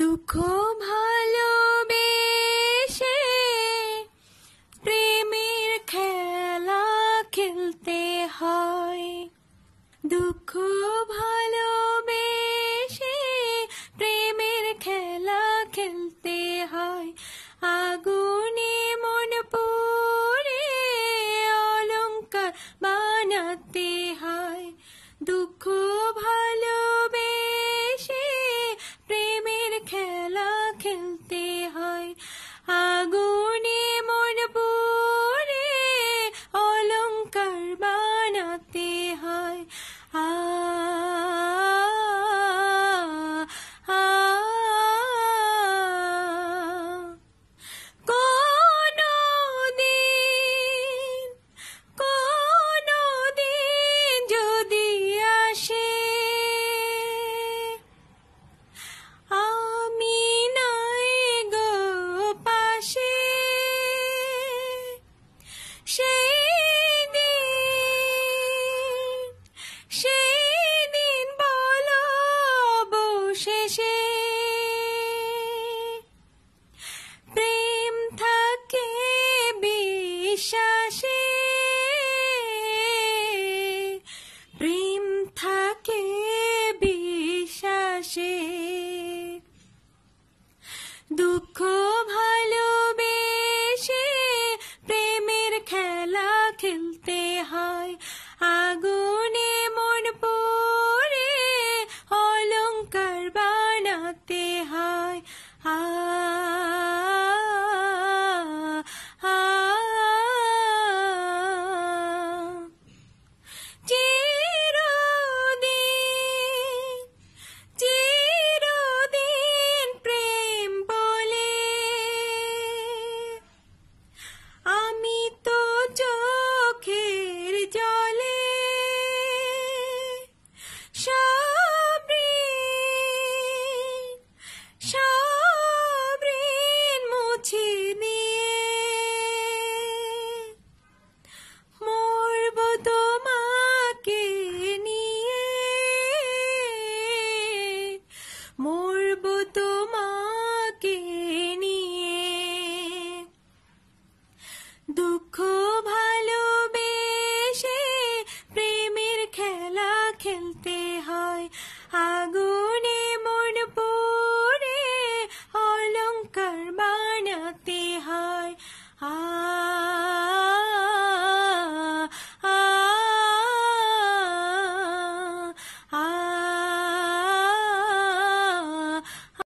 দুঃখ ভালোবেসে প্রেমের খেলা খেলতে হয় দুঃখ ভালোবেসে প্রেমের খেলা খেলতে হয় আগুনে মন পড়ে অলঙ্কার বানাতে I ah, দুঃখ ভালোবেসে প্রেমের খেলা খেলতে হয়